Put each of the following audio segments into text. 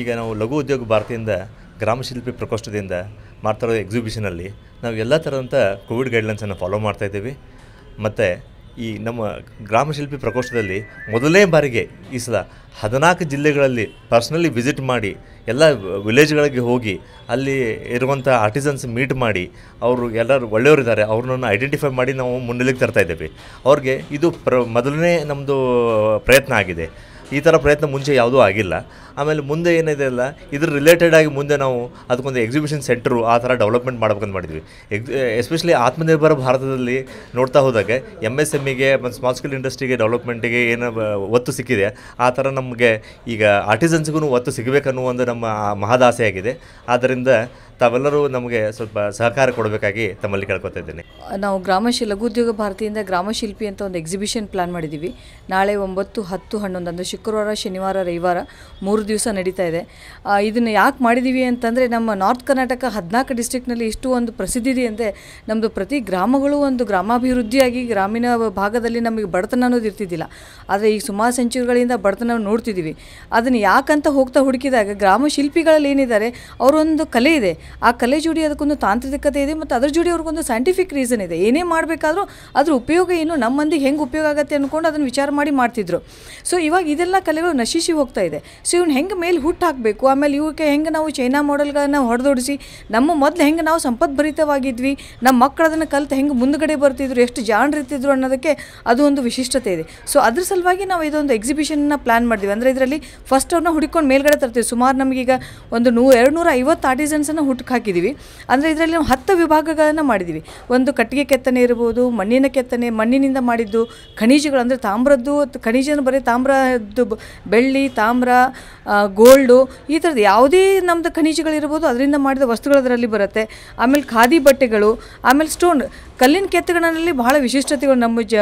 ಈಗ ನಾವು ಲಘು ಉದ್ಯೋಗ ಭಾರತಿಯಿಂದ ಗ್ರಾಮಶಿಲ್ಪಿ ಪ್ರಕೋಷ್ಠದಿಂದ ಇರೋ ಎಕ್ಸಿಬಿಷನಲ್ಲಿ ನಾವು ಎಲ್ಲ ಥರದಂಥ ಕೋವಿಡ್ ಗೈಡ್ಲೈನ್ಸನ್ನು ಫಾಲೋ ಮಾಡ್ತಾಯಿದ್ದೀವಿ ಮತ್ತು ಈ ನಮ್ಮ ಗ್ರಾಮಶಿಲ್ಪಿ ಪ್ರಕೋಷ್ಠದಲ್ಲಿ ಮೊದಲನೇ ಬಾರಿಗೆ ಈ ಸಲ ಹದಿನಾಲ್ಕು ಜಿಲ್ಲೆಗಳಲ್ಲಿ ಪರ್ಸ್ನಲಿ ವಿಸಿಟ್ ಮಾಡಿ ಎಲ್ಲ ವಿಲೇಜ್ಗಳಿಗೆ ಹೋಗಿ ಅಲ್ಲಿ ಇರುವಂಥ ಆರ್ಟಿಸನ್ಸ್ ಮೀಟ್ ಮಾಡಿ ಅವರು ಎಲ್ಲರೂ ಒಳ್ಳೆಯವರಿದ್ದಾರೆ ಅವ್ರನ್ನ ಐಡೆಂಟಿಫೈ ಮಾಡಿ ನಾವು ಮುನ್ನೆಲೆಗೆ ತರ್ತಾ ಇದ್ದೇವೆ ಅವ್ರಿಗೆ ಇದು ಪ್ರ ಮೊದಲನೇ ನಮ್ಮದು ಪ್ರಯತ್ನ ಆಗಿದೆ ಈ ಥರ ಪ್ರಯತ್ನ ಮುಂಚೆ ಯಾವುದೂ ಆಗಿಲ್ಲ ಆಮೇಲೆ ಮುಂದೆ ಏನಿದೆ ಅಲ್ಲ ಇದ್ರ ರಿಲೇಟೆಡ್ ಆಗಿ ಮುಂದೆ ನಾವು ಅದಕ್ಕೊಂದು ಎಕ್ಸಿಬಿಷನ್ ಸೆಂಟ್ರು ಆ ಥರ ಡೆವಲಪ್ಮೆಂಟ್ ಮಾಡ್ಬೇಕಂತ ಮಾಡಿದ್ವಿ ಎಕ್ ಎಸ್ಪೆಷಲಿ ಆತ್ಮನಿರ್ಭರ ಭಾರತದಲ್ಲಿ ನೋಡ್ತಾ ಹೋದಾಗ ಎಮ್ ಎಸ್ ಎಮ್ಗೆ ಮತ್ತು ಸ್ಮಾಲ್ ಸ್ಕೇಲ್ ಇಂಡಸ್ಟ್ರಿಗೆ ಡೆವಲಪ್ಮೆಂಟಿಗೆ ಏನು ಒತ್ತು ಸಿಕ್ಕಿದೆ ಆ ಥರ ನಮಗೆ ಈಗ ಆರ್ಟಿಸನ್ಸ್ಗೂ ಒತ್ತು ಸಿಗಬೇಕನ್ನೋ ಒಂದು ನಮ್ಮ ಮಹದಾಸೆ ಆಗಿದೆ ಆದ್ದರಿಂದ ತಾವೆಲ್ಲರೂ ನಮಗೆ ಸ್ವಲ್ಪ ಸಹಕಾರ ಕೊಡಬೇಕಾಗಿ ತಮ್ಮಲ್ಲಿ ಕೇಳ್ಕೊತಾ ಇದ್ದೇನೆ ನಾವು ಗ್ರಾಮಶಿ ಲಘುದ್ಯೋಗ ಭಾರತಿಯಿಂದ ಗ್ರಾಮಶಿಲ್ಪಿ ಅಂತ ಒಂದು ಎಕ್ಸಿಬಿಷನ್ ಪ್ಲಾನ್ ಮಾಡಿದ್ದೀವಿ ನಾಳೆ ಒಂಬತ್ತು ಹತ್ತು ಹನ್ನೊಂದು ಅಂದರೆ ಶುಕ್ರವಾರ ಶನಿವಾರ ರವಿವಾರ ಮೂರು ದಿವಸ ನಡೀತಾ ಇದೆ ಇದನ್ನು ಯಾಕೆ ಮಾಡಿದ್ದೀವಿ ಅಂತಂದರೆ ನಮ್ಮ ನಾರ್ತ್ ಕರ್ನಾಟಕ ಹದಿನಾಲ್ಕು ಡಿಸ್ಟಿಕ್ನಲ್ಲಿ ಇಷ್ಟು ಒಂದು ಪ್ರಸಿದ್ಧಿದೆ ಅಂದರೆ ನಮ್ಮದು ಪ್ರತಿ ಗ್ರಾಮಗಳು ಒಂದು ಗ್ರಾಮಾಭಿವೃದ್ಧಿಯಾಗಿ ಗ್ರಾಮೀಣ ಭಾಗದಲ್ಲಿ ನಮಗೆ ಬಡತನ ಅನ್ನೋದು ಇರ್ತಿದ್ದಿಲ್ಲ ಆದರೆ ಈಗ ಸುಮಾರು ಸೆಂಚುರಿಗಳಿಂದ ಬಡತನ ನೋಡ್ತಿದ್ದೀವಿ ಅದನ್ನು ಯಾಕಂತ ಹೋಗ್ತಾ ಹುಡುಕಿದಾಗ ಗ್ರಾಮ ಶಿಲ್ಪಿಗಳಲ್ಲಿ ಏನಿದ್ದಾರೆ ಅವರೊಂದು ಕಲೆ ಇದೆ ಆ ಕಲೆ ಜೋಡಿ ಅದಕ್ಕೊಂದು ತಾಂತ್ರಿಕತೆ ಇದೆ ಮತ್ತು ಅದ್ರ ಜೋಡಿ ಅವ್ರಿಗೊಂದು ಸೈಂಟಿಫಿಕ್ ರೀಸನ್ ಇದೆ ಏನೇ ಮಾಡಬೇಕಾದ್ರೂ ಅದ್ರ ಉಪಯೋಗ ಏನು ನಮ್ಮ ಹೆಂಗೆ ಉಪಯೋಗ ಆಗುತ್ತೆ ಅಂದ್ಕೊಂಡು ಅದನ್ನು ವಿಚಾರ ಮಾಡಿ ಮಾಡ್ತಿದ್ರು ಸೊ ಇವಾಗ ಇದೆಲ್ಲ ಕಲೆಗಳು ನಶಿಸಿ ಹೋಗ್ತಾ ಇದೆ ಸೊ ಇವ್ನ ಹೆಂಗೆ ಮೇಲೆ ಹುಟ್ಟು ಹಾಕಬೇಕು ಆಮೇಲೆ ಇವಕ್ಕೆ ಹೆಂಗೆ ನಾವು ಚೈನಾ ಮಾಡೆಲ್ಗಳನ್ನು ಹೊಡೆದೊಡಿಸಿ ನಮ್ಮ ಮೊದಲು ಹೆಂಗೆ ನಾವು ಸಂಪದ್ಭರಿತವಾಗಿದ್ವಿ ನಮ್ಮ ಮಕ್ಕಳು ಕಲ್ತು ಹೆಂಗೆ ಮುಂದಗಡೆ ಬರ್ತಿದ್ರು ಎಷ್ಟು ಇರ್ತಿದ್ರು ಅನ್ನೋದಕ್ಕೆ ಅದು ಒಂದು ವಿಶಿಷ್ಟತೆ ಇದೆ ಸೊ ಅದ್ರ ಸಲುವಾಗಿ ನಾವು ಇದೊಂದು ಎಕ್ಸಿಬಿಷನ್ನ ಪ್ಲ್ಯಾನ್ ಮಾಡಿದ್ವಿ ಅಂದರೆ ಇದರಲ್ಲಿ ಫಸ್ಟ್ ಅವ್ರನ್ನ ಹುಡುಕೊಂಡು ಮೇಲ್ಗಡೆ ತರ್ತೀವಿ ಸುಮಾರು ನಮಗೀಗ ಒಂದು ನೂರು ಎರಡು ನೂರ ಐವತ್ತು ಆರ್ಟಿಸನ್ಸನ್ನು ಹುಟ್ಟಕ್ಕೆ ಹಾಕಿದ್ದೀವಿ ಅಂದರೆ ಇದರಲ್ಲಿ ನಾವು ಹತ್ತು ವಿಭಾಗಗಳನ್ನು ಮಾಡಿದ್ದೀವಿ ಒಂದು ಕಟ್ಟಿಗೆ ಕೆತ್ತನೆ ಇರ್ಬೋದು ಮಣ್ಣಿನ ಕೆತ್ತನೆ ಮಣ್ಣಿನಿಂದ ಮಾಡಿದ್ದು ಖನಿಜಗಳು ಅಂದರೆ ತಾಮ್ರದ್ದು ಖನಿಜನ ಬರೀ ತಾಮ್ರದ್ದು ಬೆಳ್ಳಿ ತಾಮ್ರ ಗೋಲ್ಡು ಈ ಥರದ್ದು ಯಾವುದೇ ನಮ್ಮದು ಖನಿಜಗಳಿರ್ಬೋದು ಅದರಿಂದ ಮಾಡಿದ ವಸ್ತುಗಳು ಅದರಲ್ಲಿ ಬರುತ್ತೆ ಆಮೇಲೆ ಖಾದಿ ಬಟ್ಟೆಗಳು ಆಮೇಲೆ ಸ್ಟೋನ್ ಕಲ್ಲಿನ ಕೆತ್ತಗಳಲ್ಲಿ ಬಹಳ ವಿಶಿಷ್ಟತೆಗಳು ನಮ್ಮ ಜ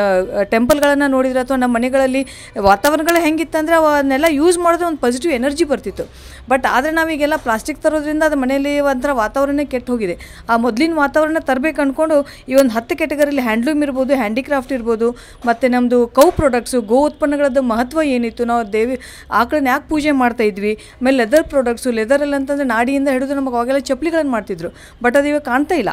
ಟೆಂಪಲ್ಗಳನ್ನು ನೋಡಿದರೆ ಅಥವಾ ನಮ್ಮ ಮನೆಗಳಲ್ಲಿ ವಾತಾವರಣಗಳು ಹೆಂಗಿತ್ತಂದರೆ ಅವನ್ನೆಲ್ಲ ಯೂಸ್ ಮಾಡಿದ್ರೆ ಒಂದು ಪಾಸಿಟಿವ್ ಎನರ್ಜಿ ಬರ್ತಿತ್ತು ಬಟ್ ಆದರೆ ನಾವೀಗೆಲ್ಲ ಪ್ಲಾಸ್ಟಿಕ್ ತರೋದ್ರಿಂದ ಅದು ಮನೆಯಲ್ಲಿ ಒಂಥರ ವಾತಾವರಣ ಕೆಟ್ಟು ಹೋಗಿದೆ ಆ ಮೊದಲಿನ ವಾತಾವರಣ ತರಬೇಕು ಅಂದ್ಕೊಂಡು ಈ ಒಂದು ಹತ್ತು ಕೆಟಗರಿಲಿ ಹ್ಯಾಂಡ್ಲೂಮ್ ಇರ್ಬೋದು ಹ್ಯಾಂಡಿಕ್ರಾಫ್ಟ್ ಇರ್ಬೋದು ಮತ್ತು ನಮ್ಮದು ಕೌ ಪ್ರಾಡಕ್ಟ್ಸು ಗೋ ಉತ್ಪನ್ನಗಳದ್ದು ಮಹತ್ವ ಏನಿತ್ತು ನಾವು ದೇವಿ ಆಕಳನ್ನ ಯಾಕೆ ಪೂಜೆ ಮಾಡ್ತೀವಿ ಇದ್ವಿ ಆಮೇಲೆ ಲೆದರ್ ಪ್ರಾಡಕ್ಟ್ಸು ಲೆದರಲ್ಲಿ ಅಂತಂದರೆ ನಾಡಿಯಿಂದ ಹಿಡಿದು ನಮಗೆ ಅವಾಗೆಲ್ಲ ಚಪ್ಪಲಿಗಳನ್ನು ಮಾಡ್ತಿದ್ರು ಬಟ್ ಅದು ಇವಾಗ ಕಾಣ್ತಾ ಇಲ್ಲ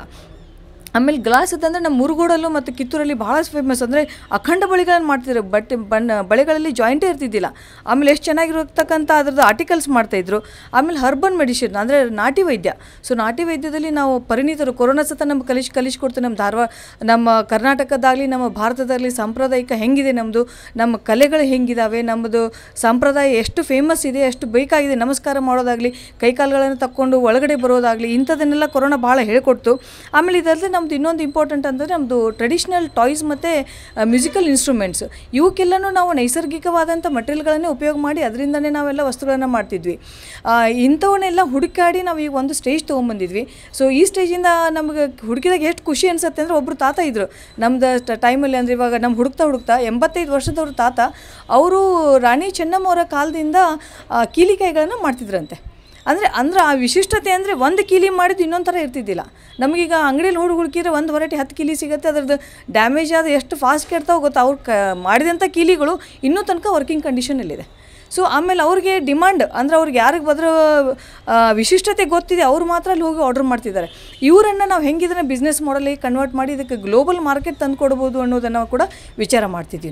ಆಮೇಲೆ ಗ್ಲಾಸ್ ಅಂತಂದರೆ ನಮ್ಮ ಮುರುಗೋಡಲ್ಲೂ ಮತ್ತು ಕಿತ್ತೂರಲ್ಲಿ ಭಾಳ ಫೇಮಸ್ ಅಂದರೆ ಅಖಂಡ ಬಳಿಗಳನ್ನು ಮಾಡ್ತಿದ್ರು ಬಟ್ ಬಣ್ಣ ಬಳೆಗಳಲ್ಲಿ ಜಾಯಿಂಟೇ ಇರ್ತಿದ್ದಿಲ್ಲ ಆಮೇಲೆ ಎಷ್ಟು ಚೆನ್ನಾಗಿರತಕ್ಕಂಥ ಅದ್ರದ್ದು ಆರ್ಟಿಕಲ್ಸ್ ಮಾಡ್ತಾಯಿದ್ರು ಆಮೇಲೆ ಹರ್ಬನ್ ಮೆಡಿಷನ್ ಅಂದರೆ ನಾಟಿ ವೈದ್ಯ ಸೊ ನಾಟಿ ವೈದ್ಯದಲ್ಲಿ ನಾವು ಪರಿಣಿತರು ಕೊರೋನಾ ಸತ ನಮ್ಮ ಕಲಿಸಿ ಕಲಿಸ್ಕೊಡ್ತೀವಿ ನಮ್ಮ ಧಾರವಾಡ ನಮ್ಮ ಕರ್ನಾಟಕದಾಗಲಿ ನಮ್ಮ ಭಾರತದಾಗಲಿ ಸಾಂಪ್ರದಾಯಿಕ ಹೆಂಗಿದೆ ನಮ್ಮದು ನಮ್ಮ ಕಲೆಗಳು ಹೆಂಗಿದಾವೆ ನಮ್ಮದು ಸಂಪ್ರದಾಯ ಎಷ್ಟು ಫೇಮಸ್ ಇದೆ ಎಷ್ಟು ಬೇಕಾಗಿದೆ ನಮಸ್ಕಾರ ಮಾಡೋದಾಗಲಿ ಕೈಕಾಲುಗಳನ್ನು ತಕ್ಕೊಂಡು ಒಳಗಡೆ ಬರೋದಾಗಲಿ ಇಂಥದ್ದನ್ನೆಲ್ಲ ಕೊರೋನಾ ಭಾಳ ಹೇಳಿಕೊಡ್ತು ಆಮೇಲೆ ಇದರಲ್ಲಿ ನಮ್ಮ ನಮ್ಮದು ಇನ್ನೊಂದು ಇಂಪಾರ್ಟೆಂಟ್ ಅಂದರೆ ನಮ್ಮದು ಟ್ರೆಡಿಷ್ನಲ್ ಟಾಯ್ಸ್ ಮತ್ತು ಮ್ಯೂಸಿಕಲ್ ಇನ್ಸ್ಟ್ರೂಮೆಂಟ್ಸ್ ಇವಕ್ಕೆಲ್ಲನೂ ನಾವು ನೈಸರ್ಗಿಕವಾದಂಥ ಮಟೀರಿಯಲ್ಗಳನ್ನೇ ಉಪಯೋಗ ಮಾಡಿ ಅದರಿಂದನೇ ನಾವೆಲ್ಲ ವಸ್ತುಗಳನ್ನು ಮಾಡ್ತಿದ್ವಿ ಇಂಥವನ್ನೆಲ್ಲ ಹುಡುಕಾಡಿ ನಾವು ಈಗ ಒಂದು ಸ್ಟೇಜ್ ತೊಗೊಂಬಂದಿದ್ವಿ ಸೊ ಈ ಸ್ಟೇಜಿಂದ ನಮಗೆ ಹುಡುಕಿದಾಗ ಎಷ್ಟು ಖುಷಿ ಅನಿಸುತ್ತೆ ಅಂದರೆ ಒಬ್ಬರು ತಾತ ಇದ್ದರು ನಮ್ಮದು ಟೈಮಲ್ಲಿ ಅಂದರೆ ಇವಾಗ ನಮ್ಮ ಹುಡುಕ್ತಾ ಹುಡುಕ್ತಾ ಎಂಬತ್ತೈದು ವರ್ಷದವರು ತಾತ ಅವರು ರಾಣಿ ಚೆನ್ನಮ್ಮವರ ಕಾಲದಿಂದ ಕೀಲಿಕಾಯಿಗಳನ್ನು ಮಾಡ್ತಿದ್ರಂತೆ ಅಂದರೆ ಅಂದ್ರೆ ಆ ವಿಶಿಷ್ಟತೆ ಅಂದರೆ ಒಂದು ಕೀಲಿ ಮಾಡಿದ್ದು ಇನ್ನೊಂದು ಥರ ಇರ್ತಿದ್ದಿಲ್ಲ ನಮಗೀಗ ಅಂಗಡಿಯಲ್ಲಿ ಹುಡುಗ ಹುಡುಕಿದ್ರೆ ಒಂದು ವರೈಟಿ ಹತ್ತು ಕೀಲಿ ಸಿಗುತ್ತೆ ಅದ್ರದ್ದು ಡ್ಯಾಮೇಜ್ ಆದ ಎಷ್ಟು ಫಾಸ್ಟ್ ಕೇಳ್ತಾ ಗೊತ್ತಾ ಅವ್ರು ಕ ಮಾಡಿದಂಥ ಕೀಲಿಗಳು ಇನ್ನೂ ತನಕ ವರ್ಕಿಂಗ್ ಕಂಡೀಷನಲ್ಲಿದೆ ಸೊ ಆಮೇಲೆ ಅವ್ರಿಗೆ ಡಿಮಾಂಡ್ ಅಂದರೆ ಅವ್ರಿಗೆ ಯಾರಿಗೆ ಬದ್ರ ವಿಶಿಷ್ಟತೆ ಗೊತ್ತಿದೆ ಅವ್ರು ಮಾತ್ರ ಅಲ್ಲಿ ಹೋಗಿ ಆರ್ಡರ್ ಮಾಡ್ತಿದ್ದಾರೆ ಇವರನ್ನು ನಾವು ಹೆಂಗಿದ್ರೆ ಬಿಸ್ನೆಸ್ ಮಾಡಲಿಗೆ ಕನ್ವರ್ಟ್ ಮಾಡಿ ಇದಕ್ಕೆ ಗ್ಲೋಬಲ್ ಮಾರ್ಕೆಟ್ ತಂದು ಕೊಡ್ಬೋದು ಅನ್ನೋದನ್ನು ಕೂಡ ವಿಚಾರ ಮಾಡ್ತಿದ್ದೀವಿ